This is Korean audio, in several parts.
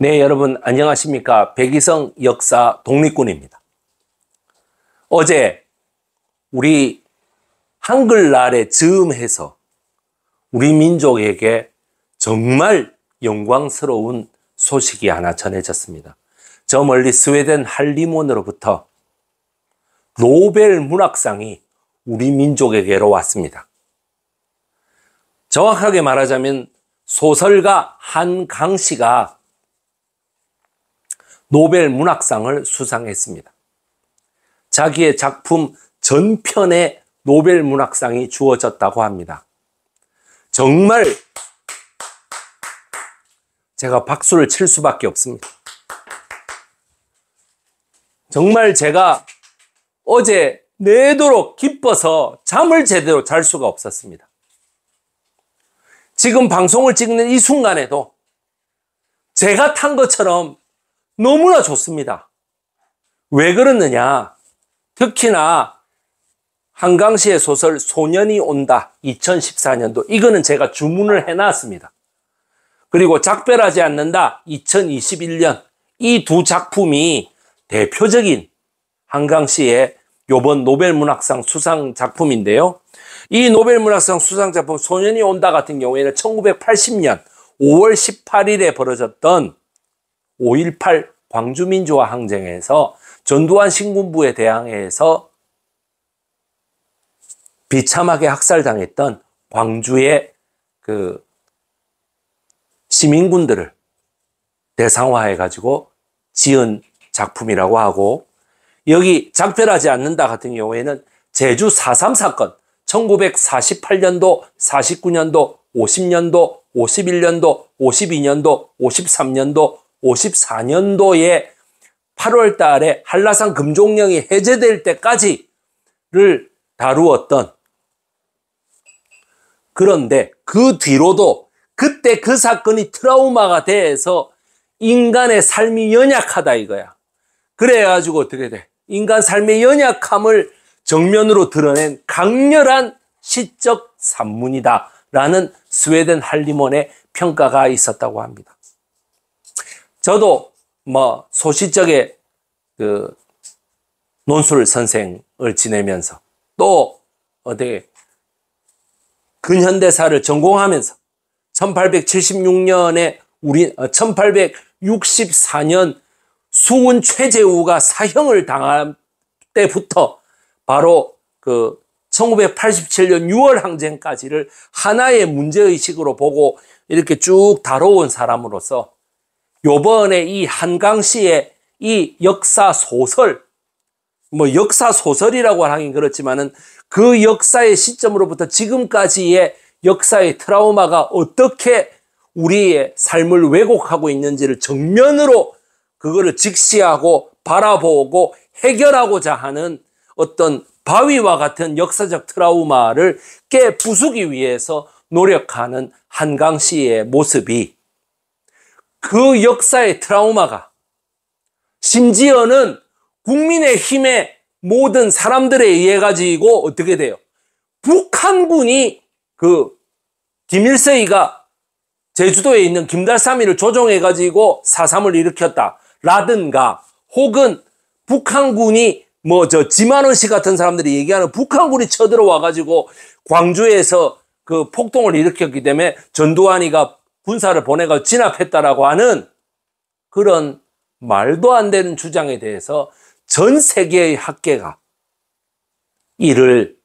네, 여러분 안녕하십니까? 백이성 역사 독립군입니다. 어제 우리 한글날에 즈음해서 우리 민족에게 정말 영광스러운 소식이 하나 전해졌습니다. 저 멀리 스웨덴 할리몬으로부터 노벨 문학상이 우리 민족에게로 왔습니다. 정확하게 말하자면 소설가 한강 씨가 노벨 문학상을 수상했습니다. 자기의 작품 전편에 노벨 문학상이 주어졌다고 합니다. 정말 제가 박수를 칠 수밖에 없습니다. 정말 제가 어제 내도록 기뻐서 잠을 제대로 잘 수가 없었습니다. 지금 방송을 찍는 이 순간에도 제가 탄 것처럼 너무나 좋습니다. 왜 그러느냐? 특히나 한강시의 소설 소년이 온다 2014년도 이거는 제가 주문을 해놨습니다. 그리고 작별하지 않는다 2021년 이 두 작품이 대표적인 한강시의 요번 노벨문학상 수상 작품인데요. 이 노벨문학상 수상 작품 소년이 온다 같은 경우에는 1980년 5월 18일에 벌어졌던 5.18 광주민주화 항쟁에서 전두환 신군부에 대항해서 비참하게 학살당했던 광주의 그 시민군들을 대상화해 가지고 지은 작품이라고 하고 여기 작별하지 않는다 같은 경우에는 제주 4.3 사건 1948년도, 49년도, 50년도, 51년도, 52년도, 53년도, 5 4년도에 8월 달에 한라산 금종령이 해제될 때까지를 다루었던 그런데 그 뒤로도 그때 그 사건이 트라우마가 돼서 인간의 삶이 연약하다 이거야. 그래가지고 어떻게 돼? 인간 삶의 연약함을 정면으로 드러낸 강렬한 시적 산문이다. 라는 스웨덴 할리몬의 평가가 있었다고 합니다. 저도 뭐소시적에그 논술 선생을 지내면서 또 어디 근현대사를 전공하면서 1876년에 우리 1864년 어, 수은 최재우가 사형을 당한 때부터 바로 그 1987년 6월 항쟁까지를 하나의 문제의식으로 보고 이렇게 쭉 다뤄온 사람으로서 요번에 이 한강 시의 이 역사 소설, 뭐 역사 소설이라고 하긴 그렇지만은 그 역사의 시점으로부터 지금까지의 역사의 트라우마가 어떻게 우리의 삶을 왜곡하고 있는지를 정면으로 그거를 직시하고 바라보고 해결하고자 하는 어떤 바위와 같은 역사적 트라우마를 깨부수기 위해서 노력하는 한강 시의 모습이 그 역사의 트라우마가 심지어는 국민의 힘의 모든 사람들에 의해 가지고 어떻게 돼요? 북한군이 그 김일세이가 제주도에 있는 김달삼이를 조종해 가지고 사삼을 일으켰다. 라든가 혹은 북한군이 뭐 저 지만원 씨 같은 사람들이 얘기하는 북한군이 쳐들어와 가지고 광주에서 그 폭동을 일으켰기 때문에 전두환이가 군사를 보내고 진압했다라고 하는 그런 말도 안 되는 주장에 대해서 전 세계의 학계가 이를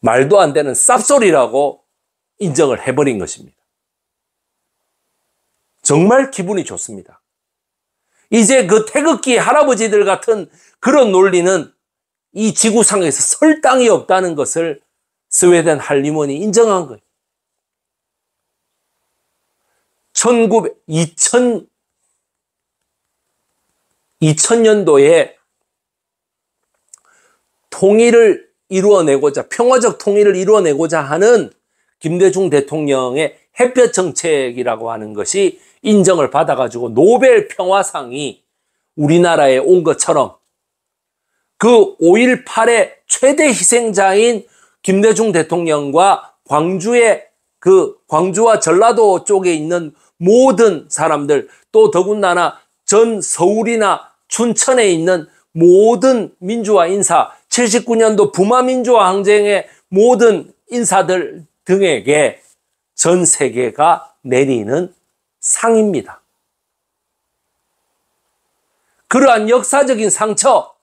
말도 안 되는 쌉소리라고 인정을 해버린 것입니다. 정말 기분이 좋습니다. 이제 그 태극기 할아버지들 같은 그런 논리는 이 지구상에서 설당이 없다는 것을 스웨덴 할리몬이 인정한 거예요. 2000, 2000년도에 통일을 이루어내고자 평화적 통일을 이루어내고자 하는 김대중 대통령의 햇볕 정책이라고 하는 것이 인정을 받아가지고 노벨 평화상이 우리나라에 온 것처럼 그 5.18의 최대 희생자인 김대중 대통령과 광주의 그 광주와 전라도 쪽에 있는 모든 사람들 또 더군다나 전 서울이나 춘천에 있는 모든 민주화 인사 79년도 부마민주화 항쟁의 모든 인사들 등에게 전 세계가 내리는 상입니다. 그러한 역사적인 상처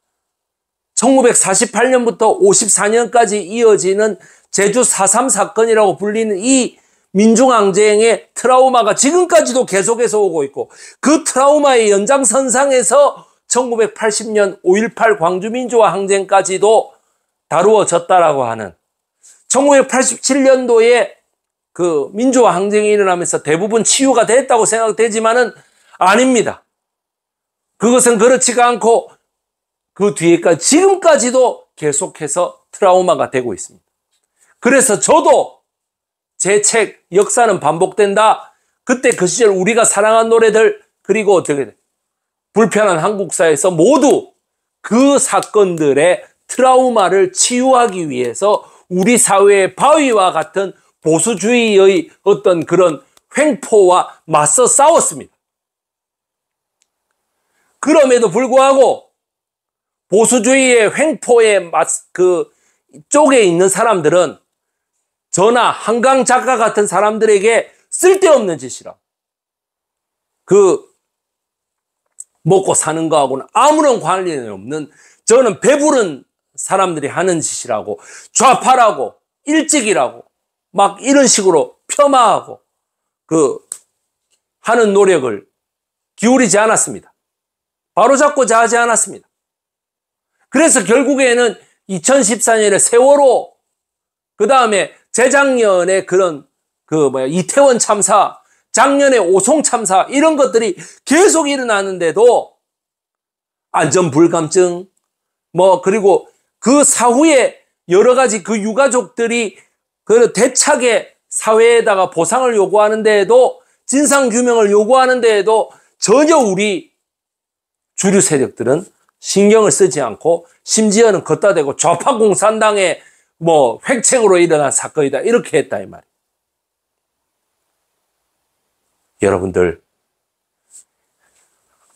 1948년부터 54년까지 이어지는 제주 4.3 사건이라고 불리는 이 민중항쟁의 트라우마가 지금까지도 계속해서 오고 있고 그 트라우마의 연장선상에서 1980년 5.18 광주민주화 항쟁까지도 다루어졌다라고 하는 1987년도에 그 민주화 항쟁이 일어나면서 대부분 치유가 됐다고 생각되지만은 아닙니다. 그것은 그렇지가 않고 그 뒤에까지 지금까지도 계속해서 트라우마가 되고 있습니다. 그래서 저도 제책 역사는 반복된다. 그때 그 시절 우리가 사랑한 노래들 그리고 어떻게 불편한 한국사에서 모두 그 사건들의 트라우마를 치유하기 위해서 우리 사회의 바위와 같은 보수주의의 어떤 그런 횡포와 맞서 싸웠습니다. 그럼에도 불구하고 보수주의의 횡포에 맞, 그 쪽에 있는 사람들은 저나 한강 작가 같은 사람들에게 쓸데없는 짓이라. 그 먹고 사는 거하고는 아무런 관련이 없는 저는 배부른 사람들이 하는 짓이라고 좌파라고 일찍이라고 막 이런 식으로 폄하하고 그 하는 노력을 기울이지 않았습니다. 바로잡고자 하지 않았습니다. 그래서 결국에는 2014년에 세월호 그 다음에 재작년에 그런 그 뭐야 이태원 참사, 작년에 오송 참사 이런 것들이 계속 일어나는데도 안전 불감증 뭐 그리고 그 사후에 여러 가지 그 유가족들이 그 대차게 사회에다가 보상을 요구하는 데에도 진상 규명을 요구하는 데에도 전혀 우리 주류 세력들은 신경을 쓰지 않고 심지어는 걷다 대고 좌파 공산당에 뭐획책으로 일어난 사건이다 이렇게 했다 이 말이에요. 여러분들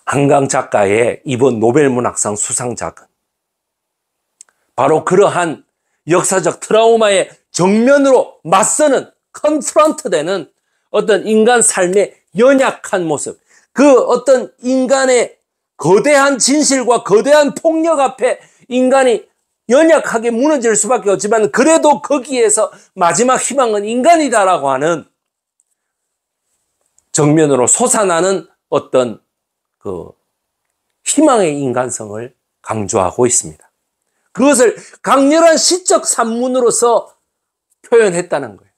한강 작가의 이번 노벨문학상 수상작은 바로 그러한 역사적 트라우마에 정면으로 맞서는 컨프런트 되는 어떤 인간 삶의 연약한 모습 그 어떤 인간의 거대한 진실과 거대한 폭력 앞에 인간이 연약하게 무너질 수밖에 없지만 그래도 거기에서 마지막 희망은 인간이다라고 하는 정면으로 솟아나는 어떤 그 희망의 인간성을 강조하고 있습니다. 그것을 강렬한 시적 산문으로서 표현했다는 거예요.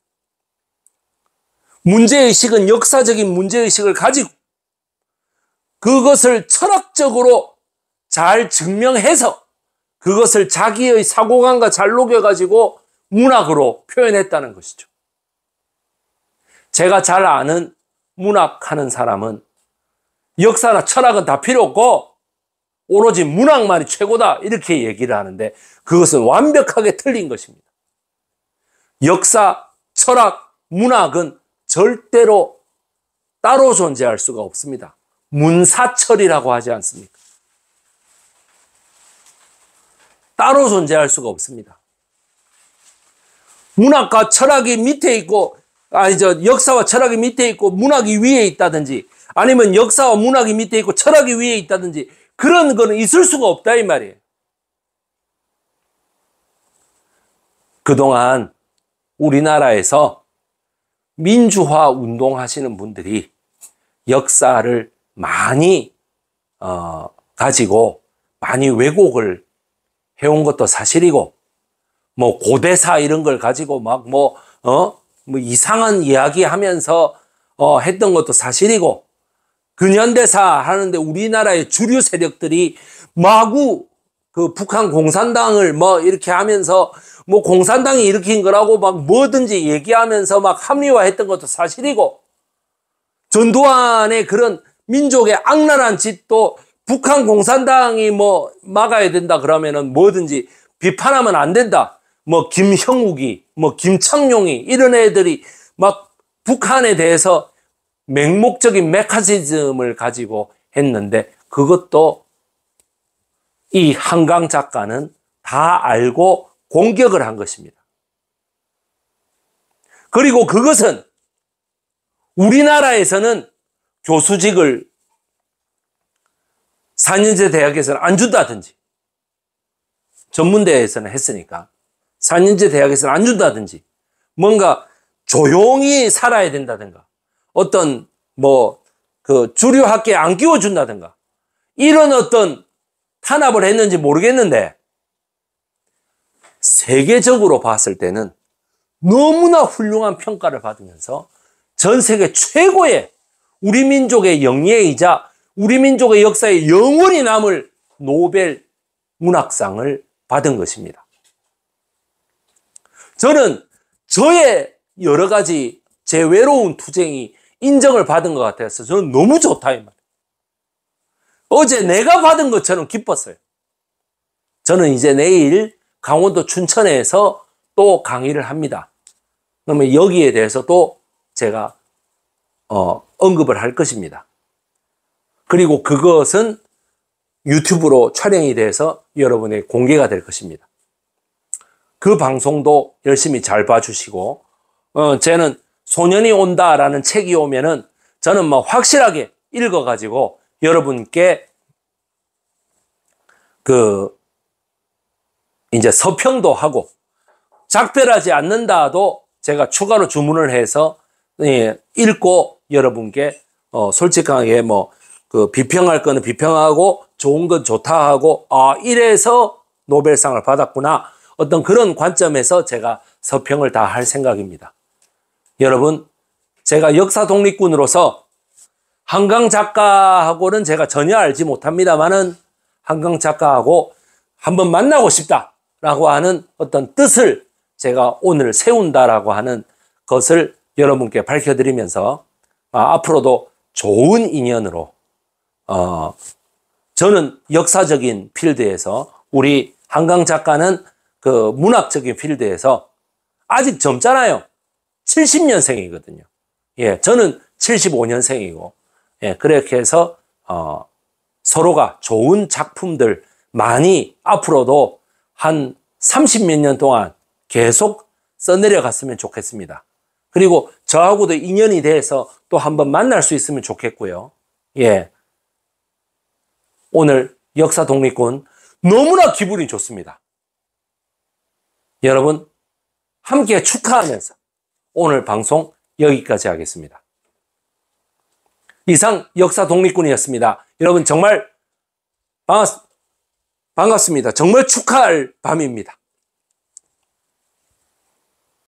문제의식은 역사적인 문제의식을 가지고 그것을 철학적으로 잘 증명해서 그것을 자기의 사고관과 잘 녹여가지고 문학으로 표현했다는 것이죠. 제가 잘 아는 문학하는 사람은 역사나 철학은 다 필요 없고 오로지 문학만이 최고다 이렇게 얘기를 하는데 그것은 완벽하게 틀린 것입니다. 역사, 철학, 문학은 절대로 따로 존재할 수가 없습니다. 문사철이라고 하지 않습니까? 따로 존재할 수가 없습니다. 문학과 철학이 밑에 있고 아니 저 역사와 철학이 밑에 있고 문학이 위에 있다든지 아니면 역사와 문학이 밑에 있고 철학이 위에 있다든지 그런 거는 있을 수가 없다 이 말이에요. 그동안 우리나라에서 민주화 운동하시는 분들이 역사를 많이 어, 가지고 많이 왜곡을 해온 것도 사실이고 뭐 고대사 이런 걸 가지고 막뭐 어? 뭐 이상한 이야기 하면서 어 했던 것도 사실이고 근현대사 하는데 우리나라의 주류 세력들이 마구 그 북한 공산당을 뭐 이렇게 하면서 뭐 공산당이 일으킨 거라고 막 뭐든지 얘기하면서 막 합리화했던 것도 사실이고 전두환의 그런 민족의 악랄한 짓도 북한 공산당이 뭐 막아야 된다 그러면은 뭐든지 비판하면 안 된다. 뭐 김형욱이, 뭐 김창룡이 이런 애들이 막 북한에 대해서 맹목적인 메카시즘을 가지고 했는데 그것도 이 한강 작가는 다 알고 공격을 한 것입니다. 그리고 그것은 우리나라에서는 교수직을 4년제 대학에서는 안 준다든지 전문대에서는 했으니까 4년제 대학에서는 안 준다든지 뭔가 조용히 살아야 된다든가 어떤 뭐 그 주류 학계에 안 끼워준다든가 이런 어떤 탄압을 했는지 모르겠는데 세계적으로 봤을 때는 너무나 훌륭한 평가를 받으면서 전 세계 최고의 우리 민족의 영예이자 우리 민족의 역사에 영원히 남을 노벨 문학상을 받은 것입니다. 저는 저의 여러 가지 제 외로운 투쟁이 인정을 받은 것 같아서 저는 너무 좋다 이말 어제 내가 받은 것처럼 기뻤어요. 저는 이제 내일 강원도 춘천에서 또 강의를 합니다. 그러면 여기에 대해서 또 제가 어, 언급을 할 것입니다. 그리고 그것은 유튜브로 촬영이 돼서 여러분의 공개가 될 것입니다. 그 방송도 열심히 잘 봐주시고, 어, 쟤는 소년이 온다라는 책이 오면은 저는 뭐 확실하게 읽어가지고 여러분께 그 이제 서평도 하고 작별하지 않는다도 제가 추가로 주문을 해서 예, 읽고 여러분께 어 솔직하게 뭐그 비평할 거는 비평하고 좋은 건 좋다 하고 아 이래서 노벨상을 받았구나 어떤 그런 관점에서 제가 서평을 다 할 생각입니다. 여러분 제가 역사 독립군으로서 한강 작가하고는 제가 전혀 알지 못합니다만은 한강 작가하고 한번 만나고 싶다라고 하는 어떤 뜻을 제가 오늘 세운다라고 하는 것을 여러분께 밝혀드리면서 아, 앞으로도 좋은 인연으로 어, 저는 역사적인 필드에서 우리 한강 작가는 그 문학적인 필드에서 아직 젊잖아요. 70년생이거든요. 예, 저는 75년생이고, 예, 그렇게 해서, 어, 서로가 좋은 작품들 많이 앞으로도 한 30몇 년 동안 계속 써내려갔으면 좋겠습니다. 그리고 저하고도 인연이 돼서 또 한번 만날 수 있으면 좋겠고요. 예. 오늘 역사 독립군 너무나 기분이 좋습니다. 여러분 함께 축하하면서 오늘 방송 여기까지 하겠습니다. 이상 역사 독립군이었습니다. 여러분 정말 반갑, 습니다 정말 축하할 밤입니다.